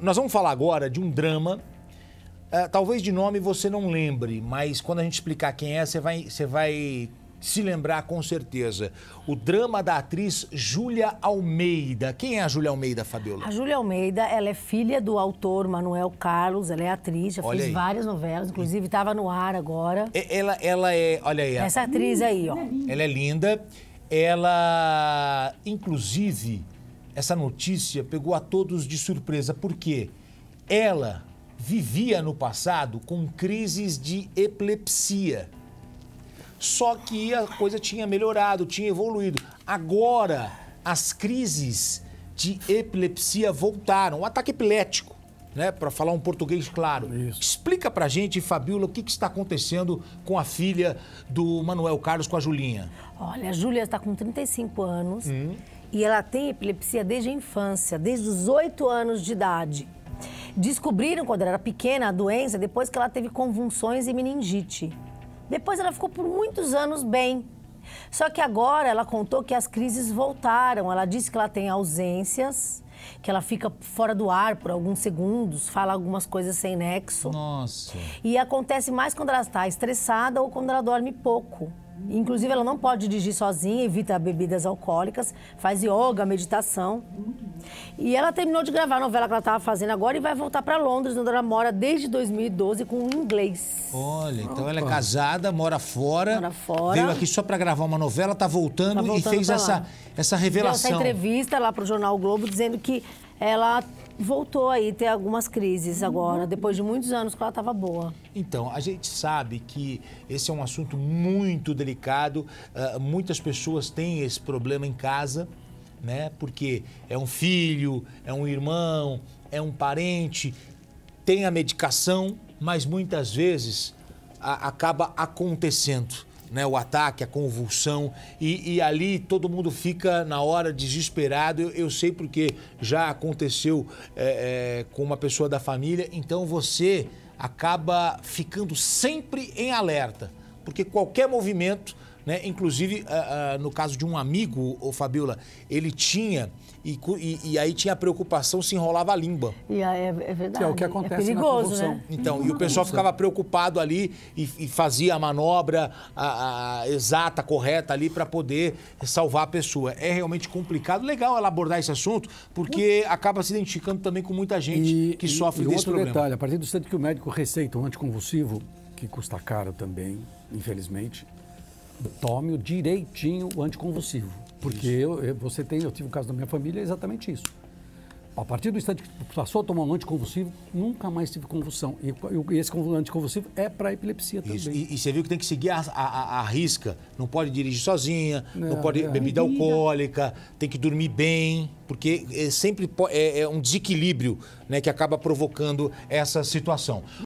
Nós vamos falar agora de um drama. Uh, talvez de nome você não lembre, mas quando a gente explicar quem é, você vai, você vai se lembrar com certeza. O drama da atriz Júlia Almeida. Quem é a Júlia Almeida, Fabiola? A Júlia Almeida, ela é filha do autor Manuel Carlos, ela é atriz, já olha fez aí. várias novelas, inclusive estava no ar agora. Ela, ela é, olha aí. Essa atriz aí, ó. Ela é linda. Ela, inclusive, essa notícia pegou a todos de surpresa, porque ela vivia no passado com crises de epilepsia. Só que a coisa tinha melhorado, tinha evoluído. Agora, as crises de epilepsia voltaram. O ataque epilético, né? Para falar um português claro. Isso. Explica pra gente, Fabiola, o que, que, está acontecendo com a filha do Manuel Carlos, com a Julinha. Olha, a Júlia está com 35 anos. Hum. E ela tem epilepsia desde a infância, desde os oito anos de idade. Descobriram quando ela era pequena a doença depois que ela teve convulsões e meningite. Depois ela ficou por muitos anos bem, só que agora ela contou que as crises voltaram. Ela disse que ela tem ausências, que ela fica fora do ar por alguns segundos, fala algumas coisas sem nexo. Nossa. E acontece mais quando ela está estressada ou quando ela dorme pouco. Inclusive, ela não pode dirigir sozinha, evita bebidas alcoólicas, faz yoga, meditação. E ela terminou de gravar a novela que ela estava fazendo agora e vai voltar para Londres, onde ela mora desde 2012 com um inglês. Olha, então Opa. ela é casada, mora fora. Mora fora. Veio aqui só para gravar uma novela, tá voltando, tá voltando e fez essa, essa revelação. Deu essa entrevista lá para o Jornal Globo dizendo que ela voltou aí ter algumas crises agora, depois de muitos anos que ela estava boa. Então, a gente sabe que esse é um assunto muito delicado, uh, muitas pessoas têm esse problema em casa né? Porque é um filho, é um irmão, é um parente, tem a medicação, mas muitas vezes a, acaba acontecendo. Né, o ataque, a convulsão, e, e, ali todo mundo fica na hora desesperado. Eu, eu sei porque já aconteceu é, é, com uma pessoa da família, então você acaba ficando sempre em alerta, porque qualquer movimento né? Inclusive, uh, uh, no caso de um amigo, o Fabiola, ele tinha, e, e, e, aí tinha a preocupação se enrolava a língua. E é, é verdade. Que é o que é acontece é perigoso, Né? Então, e o pessoal ficava preocupado ali e, e fazia a manobra a, a, exata, correta ali para poder salvar a pessoa. É realmente complicado. Legal ela abordar esse assunto, porque acaba se identificando também com muita gente que sofre e desse outro problema. detalhe, a partir do instante que o médico receita um anticonvulsivo, que custa caro também, infelizmente, tome o direitinho o anticonvulsivo. Porque eu, você tem, eu tive o caso da minha família, é exatamente isso. A partir do instante que passou a tomar um anticonvulsivo, nunca mais tive convulsão. E, e esse anticonvulsivo é para epilepsia também. Isso. E, e, você viu que tem que seguir a, a, a risca. Não pode dirigir sozinha, é, não pode é, bebida alcoólica, tem que dormir bem, porque é sempre é, é, um desequilíbrio né, que acaba provocando essa situação.